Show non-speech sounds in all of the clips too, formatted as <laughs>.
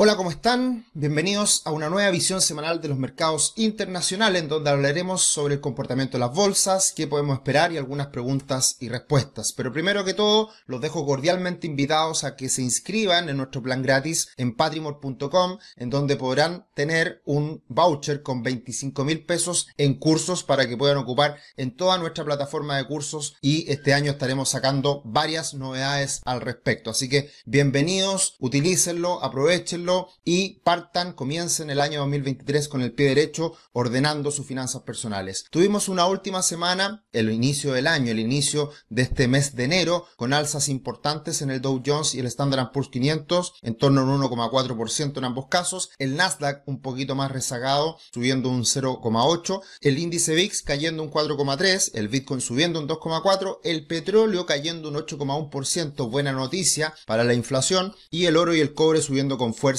Hola, ¿cómo están? Bienvenidos a una nueva visión semanal de los mercados internacionales en donde hablaremos sobre el comportamiento de las bolsas, qué podemos esperar y algunas preguntas y respuestas. Pero primero que todo, los dejo cordialmente invitados a que se inscriban en nuestro plan gratis en patrimor.com en donde podrán tener un voucher con 25 mil pesos en cursos para que puedan ocupar en toda nuestra plataforma de cursos y este año estaremos sacando varias novedades al respecto. Así que bienvenidos, utilícenlo, aprovechenlo y partan, comiencen el año 2023 con el pie derecho ordenando sus finanzas personales. Tuvimos una última semana, el inicio del año, el inicio de este mes de enero, con alzas importantes en el Dow Jones y el Standard Poor's 500, en torno a un 1,4% en ambos casos, el Nasdaq un poquito más rezagado, subiendo un 0,8%, el índice VIX cayendo un 4,3%, el Bitcoin subiendo un 2,4%, el petróleo cayendo un 8,1%, buena noticia para la inflación, y el oro y el cobre subiendo con fuerza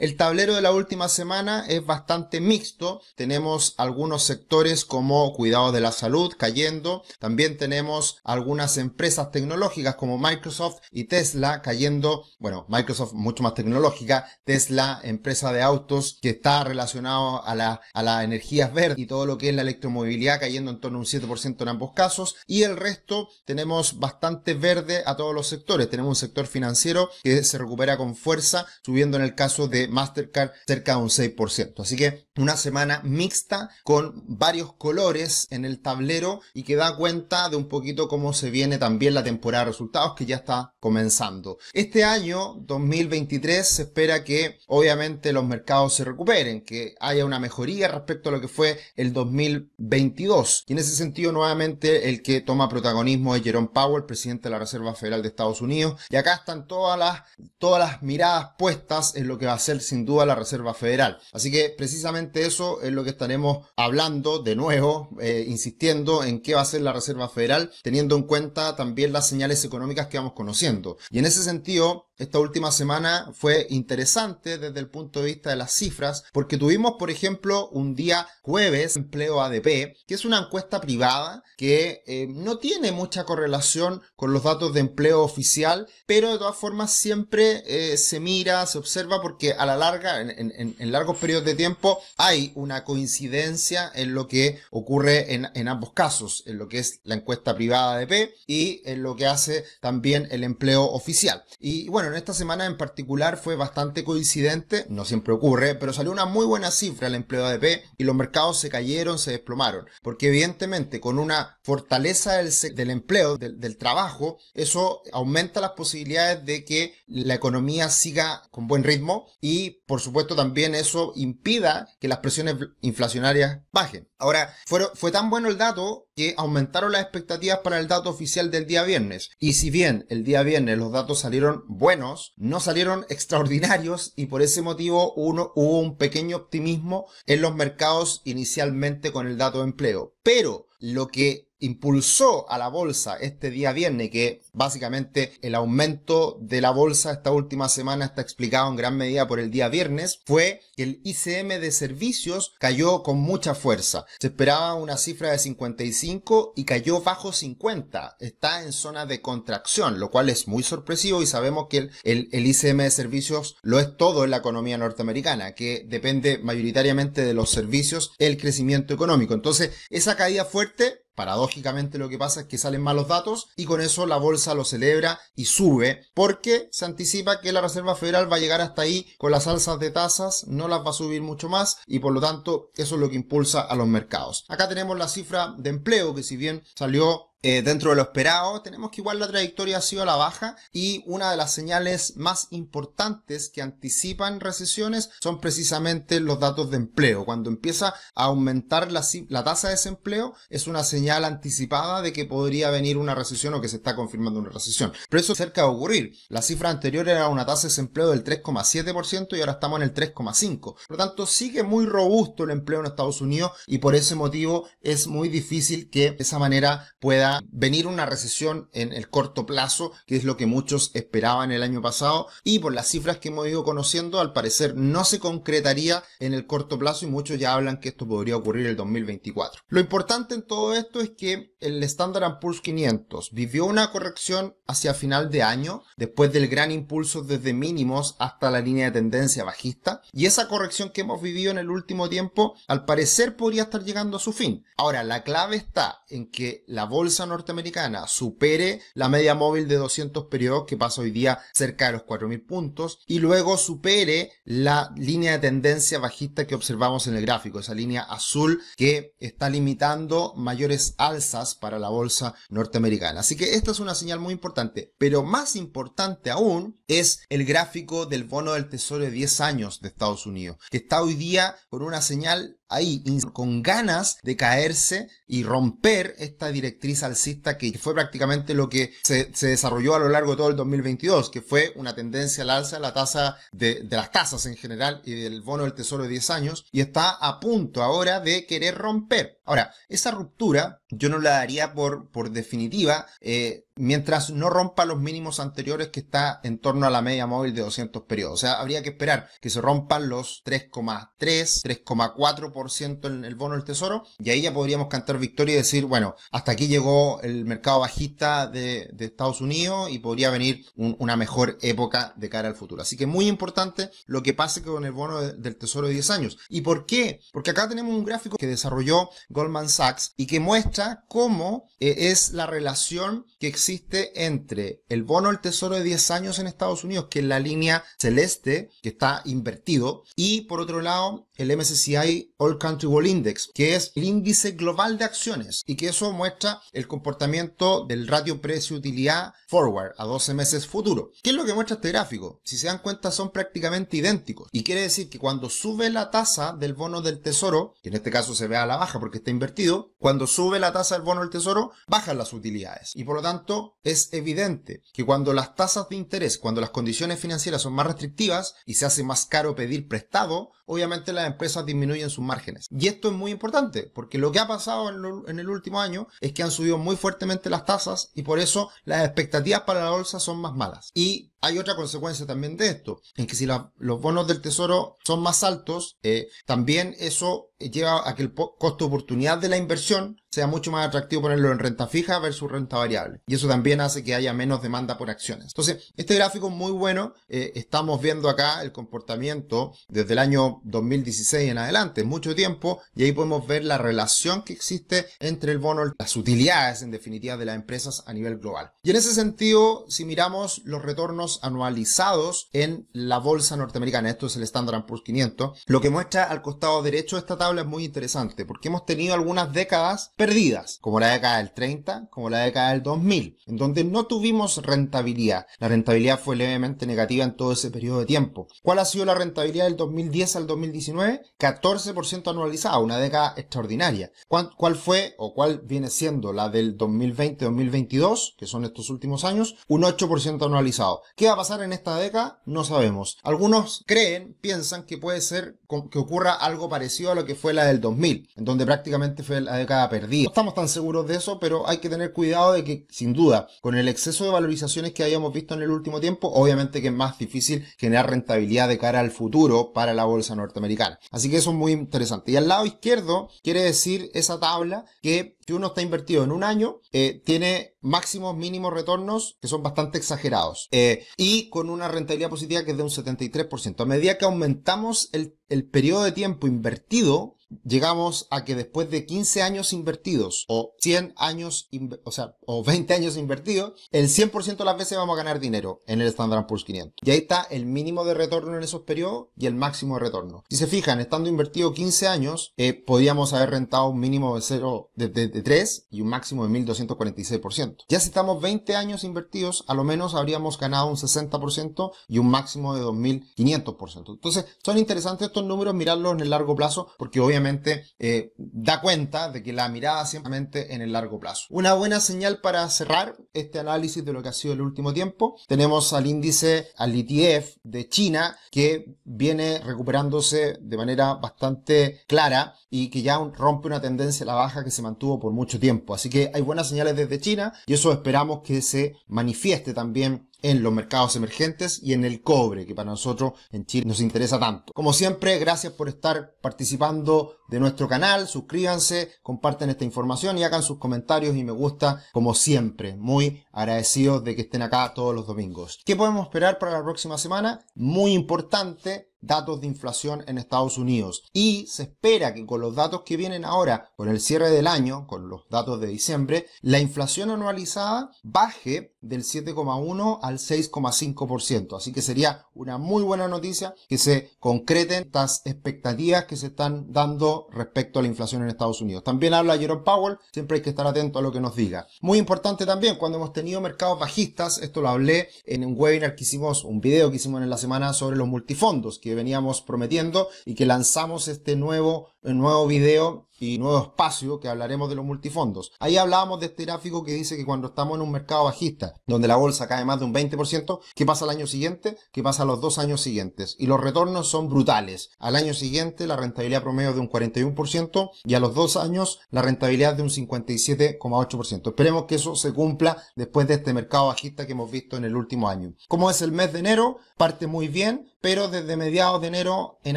el tablero de la última semana es bastante mixto. Tenemos algunos sectores como cuidados de la salud cayendo. También tenemos algunas empresas tecnológicas como Microsoft y Tesla cayendo. Bueno, Microsoft mucho más tecnológica. Tesla, empresa de autos que está relacionado a, la, a las energías verdes y todo lo que es la electromovilidad cayendo en torno a un 7% en ambos casos. Y el resto tenemos bastante verde a todos los sectores. Tenemos un sector financiero que se recupera con fuerza, viendo en el caso de Mastercard cerca de un 6%. Así que una semana mixta con varios colores en el tablero y que da cuenta de un poquito cómo se viene también la temporada de resultados que ya está comenzando. Este año 2023 se espera que obviamente los mercados se recuperen, que haya una mejoría respecto a lo que fue el 2022. Y en ese sentido nuevamente el que toma protagonismo es Jerome Powell, presidente de la Reserva Federal de Estados Unidos. Y acá están todas las, todas las miradas puestas es lo que va a hacer sin duda la Reserva Federal. Así que precisamente eso es lo que estaremos hablando de nuevo, eh, insistiendo en qué va a hacer la Reserva Federal, teniendo en cuenta también las señales económicas que vamos conociendo. Y en ese sentido, esta última semana fue interesante desde el punto de vista de las cifras, porque tuvimos, por ejemplo, un día jueves, empleo ADP, que es una encuesta privada que eh, no tiene mucha correlación con los datos de empleo oficial, pero de todas formas siempre eh, se mira, se observa, porque a la larga, en, largos periodos de tiempo, hay una coincidencia en lo que ocurre en, en ambos casos, en lo que es la encuesta privada ADP y en lo que hace también el empleo oficial. Y bueno, en esta semana en particular fue bastante coincidente, no siempre ocurre, pero salió una muy buena cifra el empleo de ADP y los mercados se cayeron, se desplomaron, porque evidentemente con una fortaleza del, empleo, del, trabajo, eso aumenta las posibilidades de que la economía siga con buen ritmo y por supuesto también eso impida que las presiones inflacionarias bajen. Ahora, fue tan bueno el dato que aumentaron las expectativas para el dato oficial del día viernes. Y si bien el día viernes los datos salieron buenos, no salieron extraordinarios y por ese motivo uno, hubo un pequeño optimismo en los mercados inicialmente con el dato de empleo. Pero lo que impulsó a la bolsa este día viernes, que básicamente el aumento de la bolsa esta última semana está explicado en gran medida por el día viernes, fue que el ICM de servicios cayó con mucha fuerza. Se esperaba una cifra de 55 y cayó bajo 50. Está en zona de contracción, lo cual es muy sorpresivo y sabemos que el, ICM de servicios lo es todo en la economía norteamericana, que depende mayoritariamente de los servicios, el crecimiento económico. Entonces, esa caída fuerte paradójicamente lo que pasa es que salen malos datos y con eso la bolsa lo celebra y sube porque se anticipa que la Reserva Federal va a llegar hasta ahí con las alzas de tasas, no las va a subir mucho más y por lo tanto eso es lo que impulsa a los mercados. Acá tenemos la cifra de empleo que si bien salió eh, dentro de lo esperado, tenemos que igual la trayectoria ha sido a la baja y una de las señales más importantes que anticipan recesiones son precisamente los datos de empleo. Cuando empieza a aumentar la, tasa de desempleo es una señal anticipada de que podría venir una recesión o que se está confirmando una recesión. Pero eso cerca de ocurrir. La cifra anterior era una tasa de desempleo del 3,7% y ahora estamos en el 3,5%. Por lo tanto, sigue muy robusto el empleo en Estados Unidos y por ese motivo es muy difícil que de esa manera pueda venir una recesión en el corto plazo, que es lo que muchos esperaban el año pasado, y por las cifras que hemos ido conociendo, al parecer no se concretaría en el corto plazo y muchos ya hablan que esto podría ocurrir el 2024. Lo importante en todo esto es que el Standard Poor's 500 vivió una corrección hacia final de año, después del gran impulso desde mínimos hasta la línea de tendencia bajista, y esa corrección que hemos vivido en el último tiempo, al parecer podría estar llegando a su fin. Ahora, la clave está en que la bolsa norteamericana supere la media móvil de 200 periodos que pasa hoy día cerca de los 4.000 puntos y luego supere la línea de tendencia bajista que observamos en el gráfico, esa línea azul que está limitando mayores alzas para la bolsa norteamericana. Así que esta es una señal muy importante, pero más importante aún es el gráfico del bono del tesoro de 10 años de Estados Unidos, que está hoy día con una señal ahí con ganas de caerse y romper esta directriz alcista que fue prácticamente lo que se, desarrolló a lo largo de todo el 2022, que fue una tendencia al alza de la tasa de, las tasas en general y del bono del tesoro de 10 años y está a punto ahora de querer romper. Ahora, esa ruptura yo no la daría por, por definitiva. Eh, mientras no rompa los mínimos anteriores que está en torno a la media móvil de 200 periodos. O sea, habría que esperar que se rompan los 3,3, 3,4% en el bono del tesoro y ahí ya podríamos cantar victoria y decir, bueno, hasta aquí llegó el mercado bajista de, Estados Unidos y podría venir una mejor época de cara al futuro. Así que muy importante lo que pase con el bono del tesoro de 10 años. ¿Y por qué? Porque acá tenemos un gráfico que desarrolló Goldman Sachs y que muestra cómo eh, es la relación que existe existe entre el bono del tesoro de 10 años en Estados Unidos, que es la línea celeste, que está invertido, y por otro lado el MSCI All Country World Index, que es el índice global de acciones y que eso muestra el comportamiento del ratio precio-utilidad forward a 12 meses futuro. ¿Qué es lo que muestra este gráfico? Si se dan cuenta son prácticamente idénticos y quiere decir que cuando sube la tasa del bono del tesoro, que en este caso se ve a la baja porque está invertido, cuando sube la tasa del bono del tesoro bajan las utilidades y por lo tanto es evidente que cuando las tasas de interés, cuando las condiciones financieras son más restrictivas y se hace más caro pedir prestado, obviamente la empresas disminuyen sus márgenes. Y esto es muy importante, porque lo que ha pasado en, el último año es que han subido muy fuertemente las tasas y por eso las expectativas para la bolsa son más malas. Y hay otra consecuencia también de esto, en que si los bonos del tesoro son más altos, eh, también eso lleva a que el costo oportunidad de la inversión sea mucho más atractivo ponerlo en renta fija versus renta variable. Y eso también hace que haya menos demanda por acciones. Entonces, este gráfico es muy bueno. Eh, estamos viendo acá el comportamiento desde el año 2016 en adelante, mucho tiempo, y ahí podemos ver la relación que existe entre el bono, las utilidades en definitiva de las empresas a nivel global. Y en ese sentido, si miramos los retornos anualizados en la bolsa norteamericana. Esto es el Standard Poor's 500. Lo que muestra al costado derecho de esta tabla es muy interesante porque hemos tenido algunas décadas perdidas, como la década del 30, como la década del 2000, en donde no tuvimos rentabilidad. La rentabilidad fue levemente negativa en todo ese periodo de tiempo. ¿Cuál ha sido la rentabilidad del 2010 al 2019? 14% anualizado, una década extraordinaria. ¿Cuál fue o cuál viene siendo la del 2020-2022, que son estos últimos años? Un 8% anualizado. ¿Qué va a pasar en esta década? No sabemos. Algunos creen, piensan que puede ser que ocurra algo parecido a lo que fue la del 2000, en donde prácticamente fue la década perdida. No estamos tan seguros de eso, pero hay que tener cuidado de que, sin duda, con el exceso de valorizaciones que habíamos visto en el último tiempo, obviamente que es más difícil generar rentabilidad de cara al futuro para la bolsa norteamericana. Así que eso es muy interesante. Y al lado izquierdo quiere decir esa tabla que si uno está invertido en un año, eh, tiene máximos mínimos retornos que son bastante exagerados eh, y con una rentabilidad positiva que es de un 73%. A medida que aumentamos el, el periodo de tiempo invertido, llegamos a que después de 15 años invertidos o 100 años, o sea, o 20 años invertidos, el 100% de las veces vamos a ganar dinero en el Standard Poor's 500. Y ahí está el mínimo de retorno en esos periodos y el máximo de retorno. Si se fijan, estando invertido 15 años, eh, podíamos haber rentado un mínimo de, 0, de, de, de 3 y un máximo de 1246%. Ya si estamos 20 años invertidos, a lo menos habríamos ganado un 60% y un máximo de 2500%. Entonces, son interesantes estos números, mirarlos en el largo plazo, porque obviamente obviamente eh, da cuenta de que la mirada simplemente en el largo plazo. Una buena señal para cerrar este análisis de lo que ha sido el último tiempo, tenemos al índice, al ETF de China, que viene recuperándose de manera bastante clara y que ya rompe una tendencia a la baja que se mantuvo por mucho tiempo. Así que hay buenas señales desde China y eso esperamos que se manifieste también en los mercados emergentes y en el cobre, que para nosotros en Chile nos interesa tanto. Como siempre, gracias por estar participando de nuestro canal, suscríbanse, comparten esta información y hagan sus comentarios y me gusta, como siempre, muy agradecidos de que estén acá todos los domingos. ¿Qué podemos esperar para la próxima semana? Muy importante, datos de inflación en Estados Unidos. Y se espera que con los datos que vienen ahora, con el cierre del año, con los datos de diciembre, la inflación anualizada baje del 7,1 al 6,5%. Así que sería una muy buena noticia que se concreten estas expectativas que se están dando respecto a la inflación en Estados Unidos. También habla Jerome Powell, siempre hay que estar atento a lo que nos diga. Muy importante también, cuando hemos tenido mercados bajistas, esto lo hablé en un webinar que hicimos, un video que hicimos en la semana sobre los multifondos, que veníamos prometiendo y que lanzamos este nuevo un nuevo video y nuevo espacio que hablaremos de los multifondos. Ahí hablábamos de este gráfico que dice que cuando estamos en un mercado bajista, donde la bolsa cae más de un 20%, ¿qué pasa al año siguiente? ¿Qué pasa los dos años siguientes? Y los retornos son brutales. Al año siguiente la rentabilidad promedio de un 41% y a los dos años la rentabilidad de un 57,8%. Esperemos que eso se cumpla después de este mercado bajista que hemos visto en el último año. Como es el mes de enero, parte muy bien, pero desde mediados de enero en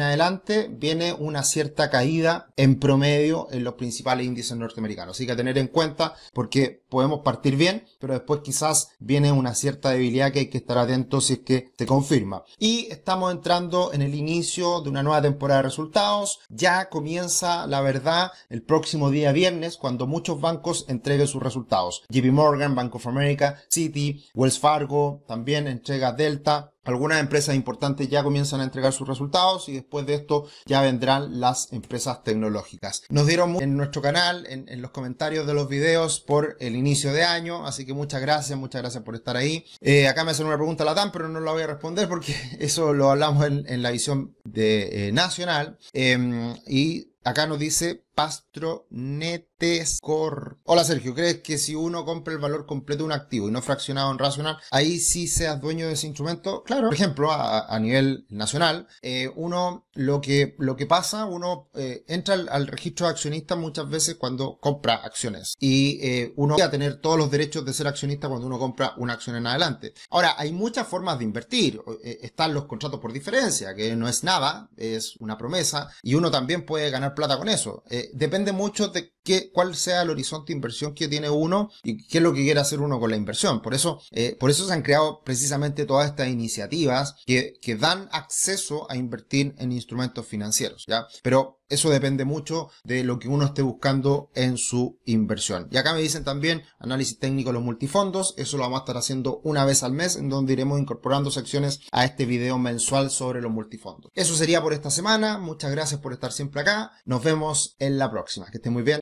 adelante viene una cierta caída en promedio en los principales índices norteamericanos. Así que a tener en cuenta porque podemos partir bien, pero después quizás viene una cierta debilidad que hay que estar atento si es que te confirma. Y estamos entrando en el inicio de una nueva temporada de resultados. Ya comienza la verdad el próximo día viernes cuando muchos bancos entreguen sus resultados. JP Morgan, Bank of America, Citi, Wells Fargo, también entrega Delta, algunas empresas importantes ya comienzan a entregar sus resultados y después de esto ya vendrán las empresas tecnológicas. Nos dieron en nuestro canal, en, los comentarios de los videos por el inicio de año, así que muchas gracias, muchas gracias por estar ahí. Eh, acá me hacen una pregunta a la TAM, pero no la voy a responder porque <laughs> eso lo hablamos en, la visión de, eh, nacional em, y Acá nos dice Pastronetescore. Hola Sergio, ¿crees que si uno compra el valor completo de un activo y no fraccionado en racional, ahí sí seas dueño de ese instrumento? Claro. Por ejemplo, a, nivel nacional, eh, uno lo que, lo que pasa, uno eh, entra al, registro de accionistas muchas veces cuando compra acciones y eh, uno va a tener todos los derechos de ser accionista cuando uno compra una acción en adelante. Ahora, hay muchas formas de invertir. están los contratos por diferencia, que no es nada, es una promesa y uno también puede ganar plata con eso. Eh, depende mucho de qué, cuál sea el horizonte de inversión que tiene uno y qué es lo que quiere hacer uno con la inversión. Por eso, eh, por eso se han creado precisamente todas estas iniciativas que, dan acceso a invertir en instrumentos financieros. ¿ya? Pero eso depende mucho de lo que uno esté buscando en su inversión. Y acá me dicen también análisis técnico de los multifondos. Eso lo vamos a estar haciendo una vez al mes, en donde iremos incorporando secciones a este video mensual sobre los multifondos. Eso sería por esta semana. Muchas gracias por estar siempre acá. Nos vemos en la próxima. Que estén muy bien.